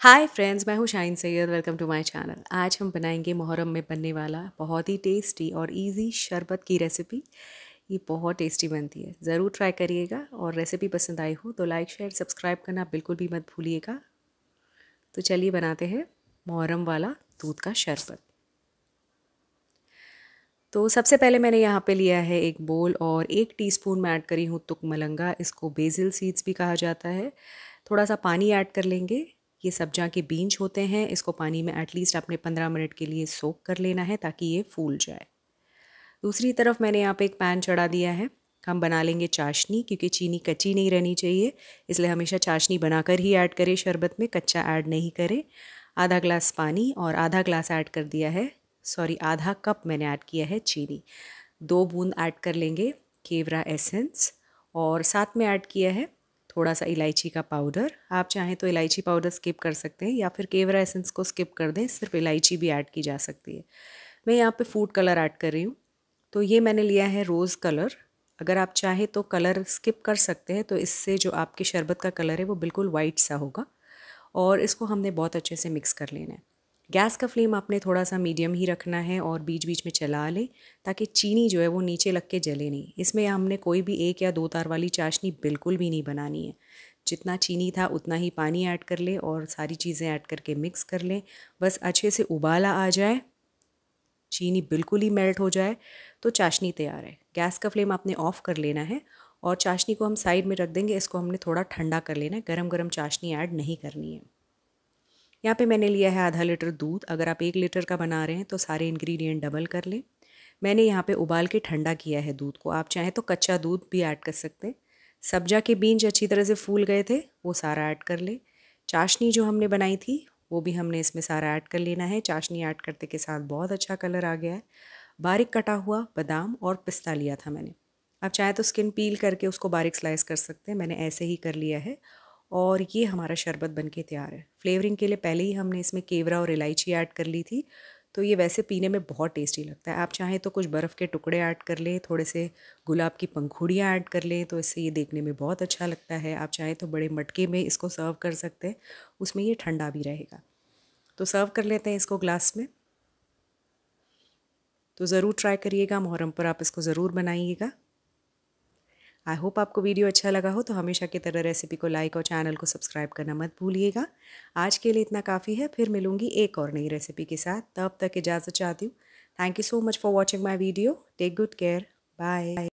हाय friends मैं हूं Shine Syed welcome to my channel आज हम बनाएंगे मुहर्रम में बनने वाला बहुत ही टेस्टी और इजी शरबत की रेसिपी ये बहुत टेस्टी बनती है ज़रूर ट्राई करिएगा और रेसिपी पसंद आई हो तो लाइक शेयर सब्सक्राइब करना बिल्कुल भी मत भूलिएगा तो चलिए बनाते हैं मुहर्रम वाला दूध का शरबत तो सबसे पहले मैंने यहाँ पे लिया है एक बोल और एक टीस्पून मैं ऐड करी हूँ तुक मलंगा इसको बेजिल सीड्स भी कहा जाता है थोड़ा सा पानी ऐड कर लेंगे ये सब्जा के बीज होते हैं इसको पानी में एटलीस्ट आपने पंद्रह मिनट के लिए सोख कर लेना है ताकि ये फूल जाए दूसरी तरफ मैंने यहाँ पे एक पैन चढ़ा दिया है हम बना लेंगे चाशनी क्योंकि चीनी कच्ची नहीं रहनी चाहिए इसलिए हमेशा चाशनी बनाकर ही ऐड करें शरबत में कच्चा ऐड नहीं करें आधा ग्लास पानी और आधा ग्लास ऐड कर दिया है सॉरी आधा कप मैंने ऐड किया है चीनी दो बूंद ऐड कर लेंगे केवरा एसेंस और साथ में ऐड किया है थोड़ा सा इलायची का पाउडर आप चाहें तो इलायची पाउडर स्किप कर सकते हैं या फिर केवरा एसेंस को स्किप कर दें सिर्फ इलायची भी ऐड की जा सकती है मैं यहाँ पे फूड कलर ऐड कर रही हूँ तो ये मैंने लिया है रोज़ कलर अगर आप चाहें तो कलर स्किप कर सकते हैं तो इससे जो आपके शरबत का कलर है वो बिल्कुल वाइट सा होगा और इसको हमने बहुत अच्छे से मिक्स कर लेना है गैस का फ्लेम आपने थोड़ा सा मीडियम ही रखना है और बीच बीच में चला लें ताकि चीनी जो है वो नीचे लग के जले नहीं इसमें हमने कोई भी एक या दो तार वाली चाशनी बिल्कुल भी नहीं बनानी है जितना चीनी था उतना ही पानी ऐड कर लें और सारी चीज़ें ऐड करके मिक्स कर लें बस अच्छे से उबाला आ जाए चीनी बिल्कुल ही मेल्ट हो जाए तो चाशनी तैयार है गैस का फ्लेम आपने ऑफ़ कर लेना है और चाशनी को हम साइड में रख देंगे इसको हमने थोड़ा ठंडा कर लेना है गरम गरम चाशनी ऐड नहीं करनी है यहाँ पे मैंने लिया है आधा लीटर दूध अगर आप एक लीटर का बना रहे हैं तो सारे इंग्रेडिएंट डबल कर लें मैंने यहाँ पे उबाल के ठंडा किया है दूध को आप चाहें तो कच्चा दूध भी ऐड कर सकते हैं सब्जा के बीज अच्छी तरह से फूल गए थे वो सारा ऐड कर लें चाशनी जो हमने बनाई थी वो भी हमने इसमें सारा ऐड कर लेना है चाशनी ऐड करते के साथ बहुत अच्छा कलर आ गया है बारीक कटा हुआ बादाम और पिस्ता लिया था मैंने आप चाहे तो स्किन पील करके उसको बारीक स्लाइस कर सकते हैं मैंने ऐसे ही कर लिया है और ये हमारा शरबत बन के तैयार है फ्लेवरिंग के लिए पहले ही हमने इसमें केवरा और इलायची ऐड कर ली थी तो ये वैसे पीने में बहुत टेस्टी लगता है आप चाहें तो कुछ बर्फ़ के टुकड़े ऐड कर लें थोड़े से गुलाब की पंखुड़ियाँ ऐड कर लें तो इससे ये देखने में बहुत अच्छा लगता है आप चाहें तो बड़े मटके में इसको सर्व कर सकते हैं उसमें ये ठंडा भी रहेगा तो सर्व कर लेते हैं इसको ग्लास में तो ज़रूर ट्राई करिएगा मुहर्रम पर आप इसको ज़रूर बनाइएगा आई होप आपको वीडियो अच्छा लगा हो तो हमेशा की तरह रेसिपी को लाइक और चैनल को सब्सक्राइब करना मत भूलिएगा आज के लिए इतना काफ़ी है फिर मिलूंगी एक और नई रेसिपी के साथ तब तक इजाज़त चाहती हूँ thank you so much for watching my video take good care bye